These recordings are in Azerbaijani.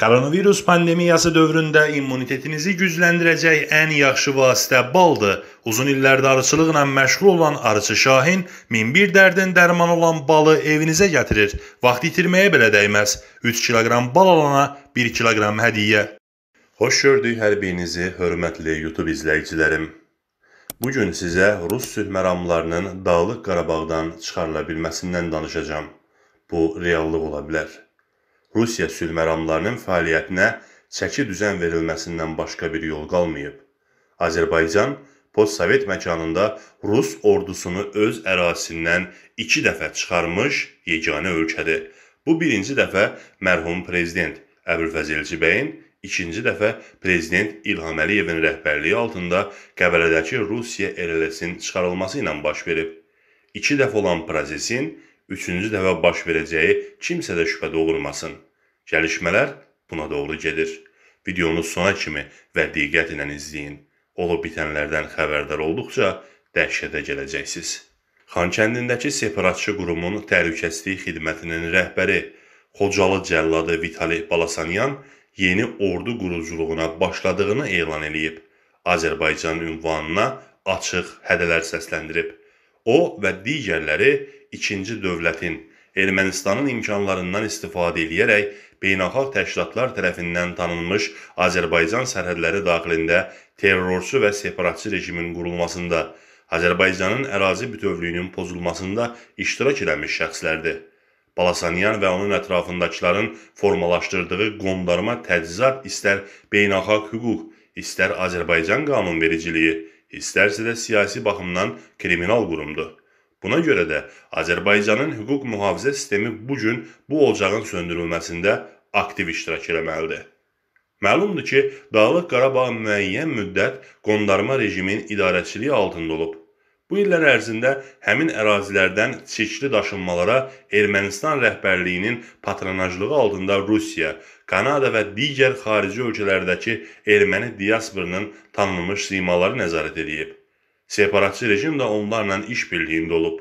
Koronavirus pandemiyası dövründə immunitetinizi gücləndirəcək ən yaxşı vasitə baldır. Uzun illər darıçılıqla məşğul olan Arıçı Şahin 1001 dərdin dərmanı olan balı evinizə gətirir. Vaxt itirməyə belə dəyməz. 3 kiloqram bal alana 1 kiloqram hədiyyə. Xoş gördük hər birinizi, hörmətli YouTube izləyicilərim. Bu gün sizə Rus sülh məramlarının Dağlıq Qarabağdan çıxarıla bilməsindən danışacağam. Bu reallıq ola bilər. Rusiya sülhməramlarının fəaliyyətinə çəki düzən verilməsindən başqa bir yol qalmayıb. Azərbaycan postsovet məkanında Rus ordusunu öz ərazisindən 2 dəfə çıxarmış yeganə ölkədir. Bu birinci dəfə mərhum prezident Əbülfəzil Cibəyin, ikinci dəfə prezident İlham Əliyevin rəhbərliyi altında Qəbələdəki Rusiya RLS-in çıxarılması ilə baş verib. 2 dəfə olan prosesin üçüncü dəfə baş verəcəyi kimsə də şübhə doğurmasın. Gəlişmələr buna doğru gedir. Videonu sona kimi və diqqətlə izləyin. Olub bitənlərdən xəbərdar olduqca dəhşətə gələcəksiniz. Xankəndindəki separatçı qurumun təhlükəsizlik xidmətinin rəhbəri Xocalı cəlladı Vitali Balasanyan yeni ordu quruculuğuna başladığını elan eləyib. Azərbaycan ünvanına açıq hədələr səsləndirib. O və digərləri ikinci dövlətin Ermənistanın imkanlarından istifadə edərək beynəlxalq təşkilatlar tərəfindən tanınmış Azərbaycan sərhədləri daxilində terrorçu və separatçı rejimin qurulmasında, Azərbaycanın ərazi bütövlüyünün pozulmasında iştirak eləmiş şəxslərdir. Balasanyan və onun ətrafındakıların formalaşdırdığı qondarma təchizat istər beynəlxalq hüquq, istər Azərbaycan qanunvericiliyi, istərsə də siyasi baxımdan kriminal qurumdur. Buna görə də Azərbaycanın hüquq mühafizə sistemi bu gün bu ocağın söndürülməsində aktiv iştirak etməlidir. Məlumdur ki, Dağlıq Qarabağ müəyyən müddət qondarma rejimin idarəçiliyi altında olub. Bu illər ərzində həmin ərazilərdən çirkli daşınmalara Ermənistan rəhbərliyinin patronajlığı altında Rusiya, Kanada və digər xarici ölkələrdəki erməni diasporunun tanınmış simaları nəzarət edib. Separatçı rejim də onlarla iş birliyində olub.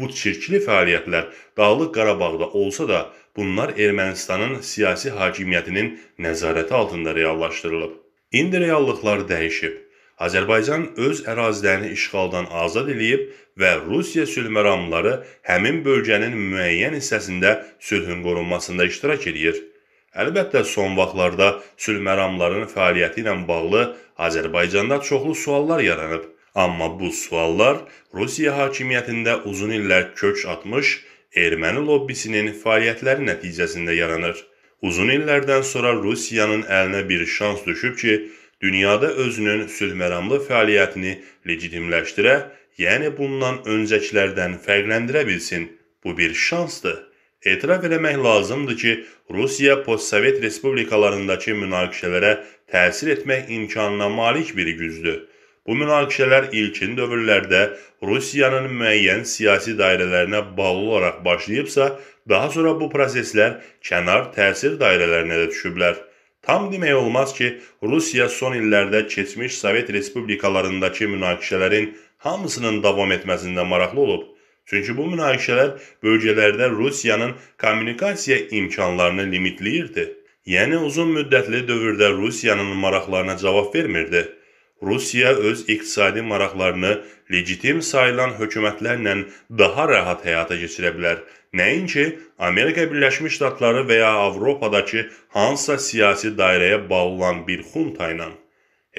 Bu çirkli fəaliyyətlər Dağlıq Qarabağda olsa da, bunlar Ermənistanın siyasi hakimiyyətinin nəzarəti altında reallaşdırılıb. İndi reallıqlar dəyişib. Azərbaycan öz ərazilərini işğaldan azad eləyib və Rusiya sülh məramları həmin bölgənin müəyyən hissəsində sülhün qorunmasında iştirak edir. Əlbəttə son vaxtlarda sülh məramlarının fəaliyyəti ilə bağlı Azərbaycanda çoxlu suallar yaranıb. Amma bu suallar Rusiya hakimiyyətində uzun illər kök atmış erməni lobbisinin fəaliyyətləri nəticəsində yaranır. Uzun illərdən sonra Rusiyanın əlinə bir şans düşüb ki, dünyada özünün sülhməramlı fəaliyyətini legitimləşdirə, yəni bundan öncəkilərdən fərqləndirə bilsin. Bu bir şansdır. Etiraf eləmək lazımdır ki, Rusiya postsovet respublikalarındakı münaqişələrə təsir etmək imkanına malik bir gücdür. Bu münaqişələr ilkin dövrlərdə Rusiyanın müəyyən siyasi dairələrinə bağlı olaraq başlayıbsa, daha sonra bu proseslər kənar təsir dairələrinə də düşüblər. Tam demək olmaz ki, Rusiya son illərdə keçmiş Sovet respublikalarındakı münaqişələrin hamısının davam etməsində maraqlı olub. Çünki bu münaqişələr bölgələrdə Rusiyanın kommunikasiya imkanlarını limitləyirdi. Yəni uzun müddətli dövrdə Rusiyanın maraqlarına cavab vermirdi. Rusiya öz iqtisadi maraqlarını legitim sayılan hökumətlərlə daha rahat həyata keçirə bilər. Nəinki Amerika Birləşmiş Ştatları və ya Avropadakı hansısa siyasi dairəyə bağlanan bir xunta ilə.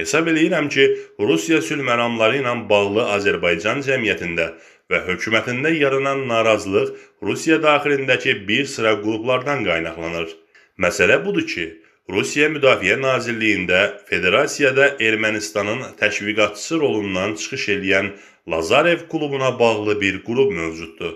Hesab eləyirəm ki, Rusiya sülh məramları ilə bağlı Azərbaycan cəmiyyətində və hökumətində yaranan narazılıq Rusiya daxilindəki bir sıra qruplardan qaynaqlanır. Məsələ budur ki, Rusiya Müdafiə Nazirliyində Federasiyada Ermənistanın təşviqatçısı rolundan çıxış eləyən Lazarev klubuna bağlı bir qrup mövcuddur.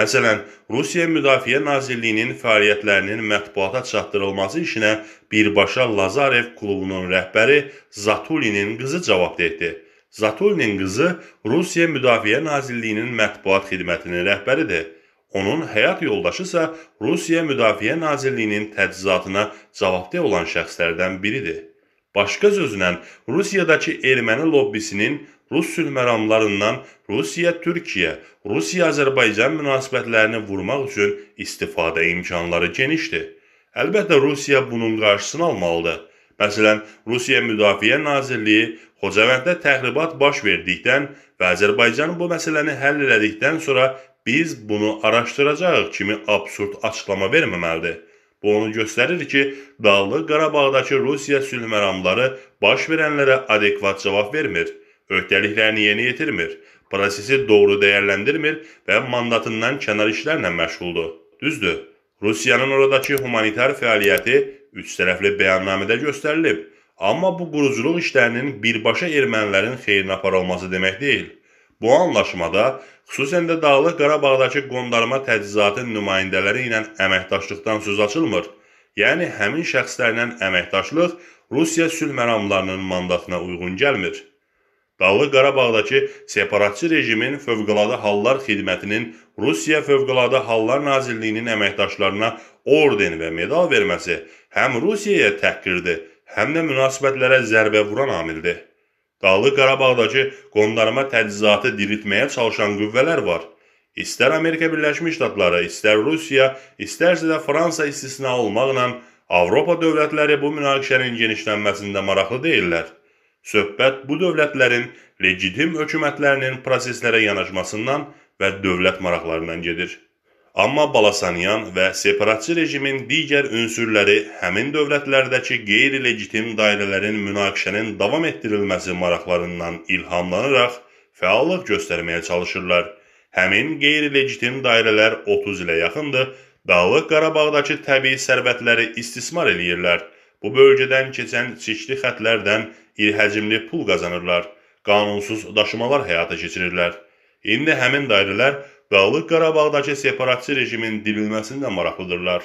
Məsələn, Rusiya Müdafiə Nazirliyinin fəaliyyətlərinin mətbuata çatdırılması işinə birbaşa Lazarev klubunun rəhbəri Zatulinin qızı cavab verdi. Zatulinin qızı Rusiya Müdafiə Nazirliyinin mətbuat xidmətinin rəhbəridir. Onun həyat yoldaşı isə Rusiya Müdafiə Nazirliyinin təchizatına cavabdeh olan şəxslərdən biridir. Başqa sözlə, Rusiyadakı erməni lobbisinin rus sülhməramlarından Rusiya-Türkiyə, Rusiya-Azərbaycan münasibətlərini vurmaq üçün istifadə imkanları genişdir. Əlbəttə Rusiya bunun qarşısını almalıdır. Məsələn, Rusiya Müdafiə Nazirliyi Xocavənddə təxribat baş verdikdən və Azərbaycan bu məsələni həll elədikdən sonra Biz bunu araşdıracağıq kimi absurd açıqlama verməməlidir. Bu onu göstərir ki, Dağlıq Qarabağdakı Rusiya sülh məramları baş verənlərə adekvat cavab vermir, öhdəliklərini yeni yetirmir, prosesi doğru dəyərləndirmir və mandatından kənar işlərlə məşğuldur. Düzdür, Rusiyanın oradakı humanitar fəaliyyəti üç tərəfli bəyannamədə göstərilib, amma bu quruculuq işlərinin birbaşa ermənilərin xeyrinə aparılması demək deyil. Bu anlaşmada xüsusən də Dağlıq Qarabağdakı qondarma təchizatın nümayəndələri ilə əməkdaşlıqdan söz açılmır. Yəni həmin şəxslərlə əməkdaşlıq Rusiya sülh məramlarının mandatına uyğun gəlmir. Dağlıq Qarabağdakı separatçı rejimin Fövqəladə Hallar Xidmətinin Rusiya Fövqəladə Hallar Nazirliyinin əməkdaşlarına orden və medal verməsi həm Rusiyaya təhqirdir, həm də münasibətlərə zərbə vuran amildir. Dağlıq Qarabağdakı qondarma təchizatı diriltməyə çalışan qüvvələr var. İstər Amerika Birləşmiş Ştatları, istər Rusiya, istərsə də Fransa istisna olmaqla Avropa dövlətləri bu münaqişənin genişlənməsində maraqlı deyillər. Söhbət bu dövlətlərin legitim hökumətlərinin proseslərə yanaşmasından və dövlət maraqlarından gedir. Amma Balasanyan və separatçı rejimin digər ünsürləri həmin dövlətlərdəki qeyri-legitim dairələrin münaqişənin davam etdirilməsi maraqlarından ilhamlanaraq fəallıq göstərməyə çalışırlar. Həmin qeyri-legitim dairələr 30 ilə yaxındır Dağlıq Qarabağdakı təbii sərvətləri istismar eləyirlər. Bu bölgədən keçən çikli xətlərdən iri həcmli pul qazanırlar. Qanunsuz daşımalar həyata keçirirlər. İndi həmin dairələr Dağlıq Qarabağdakı separatçı rejimin dirilməsi də maraqlıdırlar.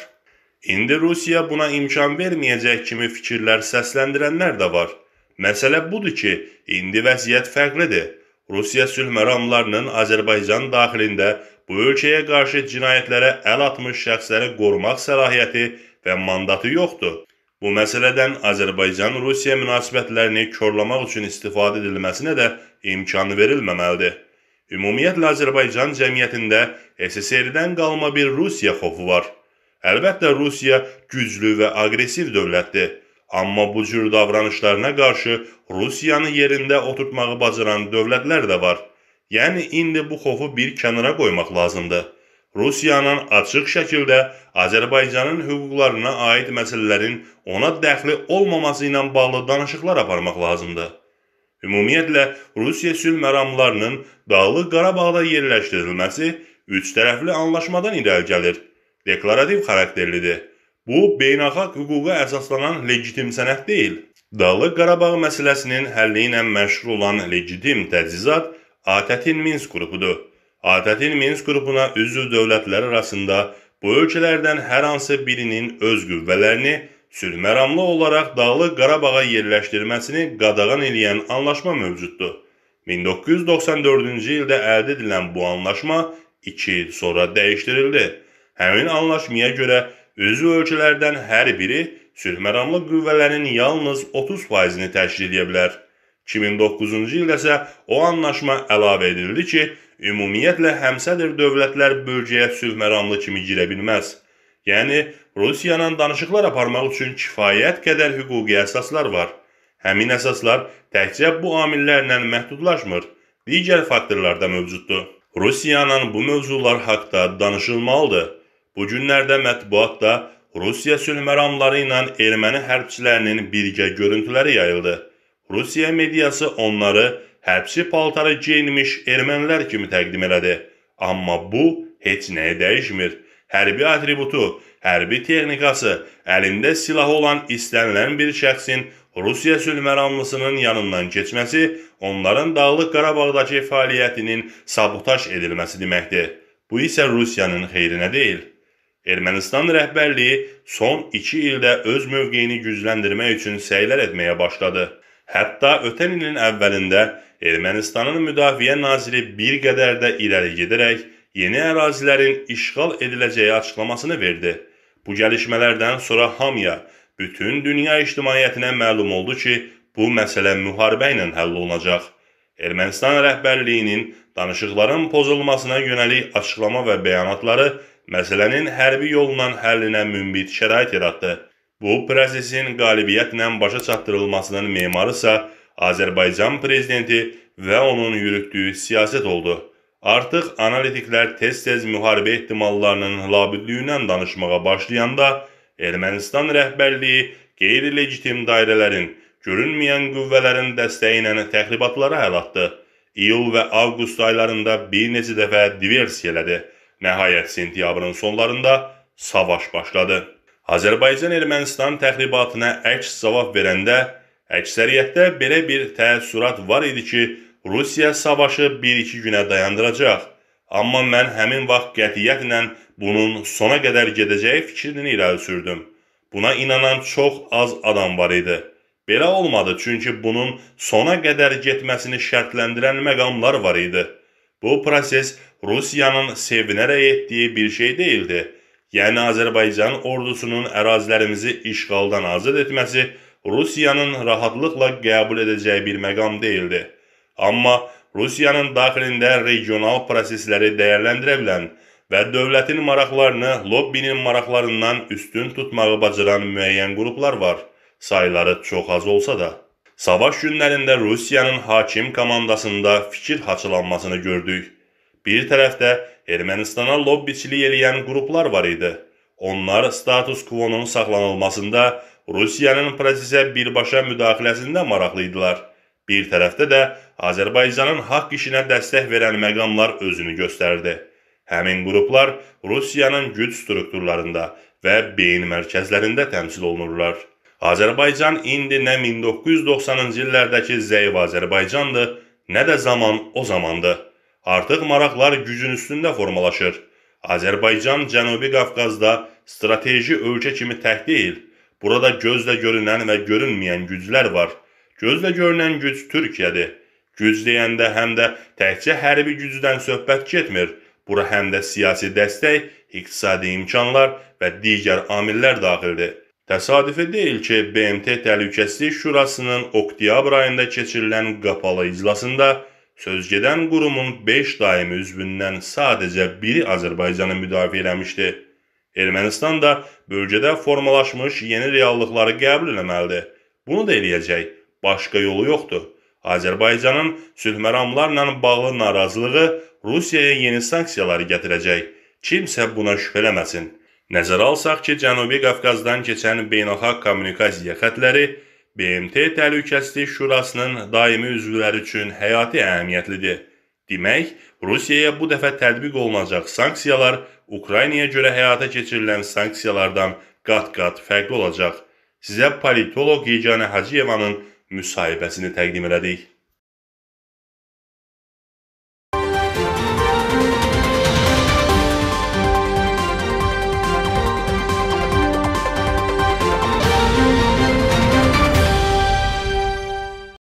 İndi Rusiya buna imkan verməyəcək kimi fikirlər səsləndirənlər də var. Məsələ budur ki, indi vəziyyət fərqlidir. Rusiya sülh məramlarının Azərbaycan daxilində bu ölkəyə qarşı cinayətlərə əl atmış şəxsləri qorumaq səlahiyyəti və mandatı yoxdur. Bu məsələdən Azərbaycan-Rusiya münasibətlərini korlamaq üçün istifadə edilməsinə də imkan verilməməlidir. Ümumiyyətlə Azərbaycan cəmiyyətində SSRİ-dən qalma bir Rusiya xofu var. Əlbəttə Rusiya güclü və aqressiv dövlətdir, amma bu cür davranışlarına qarşı Rusiyanı yerində oturtmağı bacaran dövlətlər də var. Yəni indi bu xofu bir kənara qoymaq lazımdır. Rusiyanın açıq şəkildə Azərbaycanın hüquqlarına aid məsələlərin ona dəxli olmaması ilə bağlı danışıqlar aparmaq lazımdır. Ümumiyyətlə, Rusiya sülh məramlarının Dağlıq Qarabağda yerləşdirilməsi üç tərəfli anlaşmadan irəli gəlir. Deklarativ xarakterlidir. Bu, beynəlxalq hüquqa əsaslanan legitim sənəd deyil. Dağlıq Qarabağ məsələsinin həlli ilə məşğul olan legitim təchizat ATƏT-in Minsk qrupudur. ATƏT-in Minsk qrupuna üzv dövlətlər arasında bu ölkələrdən hər hansı birinin öz qüvvələrini sülhməramlı olaraq Dağlıq Qarabağa yerləşdirməsini qadağan edən anlaşma mövcuddur. 1994-cü ildə əldə edilən bu anlaşma 2 il sonra dəyişdirildi. Həmin anlaşmaya görə üzv ölkələrdən hər biri sülhməramlı qüvvələrin yalnız 30%-ni təşkil edə bilər. 2009-cu ildə isə o anlaşma əlavə edildi ki, ümumiyyətlə həmsədr dövlətlər bölgəyə sülhməramlı kimi girə bilməz. Yəni Rusiya ilə danışıqlar aparmaq üçün kifayət qədər hüquqi əsaslar var. Həmin əsaslar təkcə bu amillərlə məhdudlaşmır, digər faktorlar da mövcuddur. Rusiya ilə bu mövzular haqqda danışılmalıdır. Bu günlərdə mətbuatda Rusiya sülhməramları ilə erməni hərbçilərinin birgə görüntüləri yayıldı. Rusiya mediası onları hərbçi paltarı geyinmiş ermənilər kimi təqdim elədi. Amma bu heç nəyə dəyişmir hərbi atributu, hərbi texnikası, əlində silahı olan istənilən bir şəxsin Rusiya sülhməramlısının yanından keçməsi onların Dağlıq Qarabağdakı fəaliyyətinin sabotaj edilməsi deməkdir. Bu isə Rusiyanın xeyrinə deyil. Ermənistan rəhbərliyi son 2 ildə öz mövqeyini gücləndirmək üçün səylər etməyə başladı. Hətta ötən ilin əvvəlində Ermənistanın müdafiə naziri bir qədər də irəli gedərək yeni ərazilərin işğal ediləcəyi açıqlamasını verdi. Bu gəlişmələrdən sonra hamıya, bütün dünya ictimaiyyətinə məlum oldu ki, bu məsələ müharibə ilə həll olunacaq. Ermənistan rəhbərliyinin danışıqların pozulmasına yönəlik açıqlama və bəyanatları məsələnin hərbi yolla həllinə mümbit şərait yaratdı. Bu prosesin qalibiyyətlə başa çatdırılmasının memarı isə Azərbaycan prezidenti və onun yürütdüyü siyasət oldu. Artıq analitiklər tez-tez müharibə ehtimallarının labüdlüyündən danışmağa başlayanda Ermənistan rəhbərliyi qeyri-legitim dairələrin, görünməyən qüvvələrin dəstəyi ilə təxribatlara əl atdı. İyul və avqust aylarında bir neçə dəfə diversiya elədi. Nəhayət sentyabrın sonlarında savaş başladı. Azərbaycan-Ermənistan təxribatına əks cavab verəndə əksəriyyətdə belə bir təəssürat var idi ki, Rusiya savaşı 1-2 günə dayandıracaq. Amma mən həmin vaxt qətiyyətlə bunun sona qədər gedəcəyi fikrini irəli sürdüm. Buna inanan çox az adam var idi. Belə olmadı, çünki bunun sona qədər getməsini şərtləndirən məqamlar var idi. Bu proses Rusiyanın sevinərək etdiyi bir şey deyildi. Yəni Azərbaycan ordusunun ərazilərimizi işğaldan azad etməsi Rusiyanın rahatlıqla qəbul edəcəyi bir məqam deyildi. Amma Rusiyanın daxilində regional prosesləri dəyərləndirə bilən və dövlətin maraqlarını lobbinin maraqlarından üstün tutmağı bacaran müəyyən qruplar var. Sayları çox az olsa da. Savaş günlərində Rusiyanın hakim komandasında fikir haçalanmasını gördük. Bir tərəfdə Ermənistana lobbiçilik eləyən qruplar var idi. Onlar status quo-nun saxlanılmasında Rusiyanın prosesə birbaşa müdaxiləsində maraqlı idilər. Bir tərəfdə də Azərbaycanın haqq işinə dəstək verən məqamlar özünü göstərdi. Həmin qruplar Rusiyanın güc strukturlarında və beyin mərkəzlərində təmsil olunurlar. Azərbaycan indi nə 1990-cı illərdəki zəif Azərbaycandır, nə də zaman o zamandır. Artıq maraqlar gücün üstündə formalaşır. Azərbaycan Cənubi Qafqazda strateji ölkə kimi tək deyil, burada gözlə görünən və görünməyən güclər var – Gözlə görünən güc Türkiyədir. Güc deyəndə həm də təkcə hərbi gücdən söhbət getmir. Bura həm də siyasi dəstək, iqtisadi imkanlar və digər amillər daxildir. Təsadüfi deyil ki, BMT Təhlükəsizlik Şurasının oktyabr ayında keçirilən qapalı iclasında söz gedən qurumun 5 daimi üzvündən sadəcə biri Azərbaycanı müdafiə eləmişdi. Ermənistan da bölgədə formalaşmış yeni reallıqları qəbul etməlidir. Bunu da eləyəcək. Başqa yolu yoxdur. Azərbaycanın sülhməramlarla bağlı narazılığı Rusiyaya yeni sanksiyalar gətirəcək. Kimsə buna şübhələməsin. Nəzərə alsaq ki, Cənubi Qafqazdan keçən beynəlxalq kommunikasiya xətləri BMT Təhlükəsizlik Şurasının daimi üzvləri üçün həyati əhəmiyyətlidir. Demək, Rusiyaya bu dəfə tətbiq olunacaq sanksiyalar Ukraynaya görə həyata keçirilən sanksiyalardan qat-qat fərqli olacaq. Sizə politoloq Yeganə Hacıyevanın müsahibəsini təqdim elədik.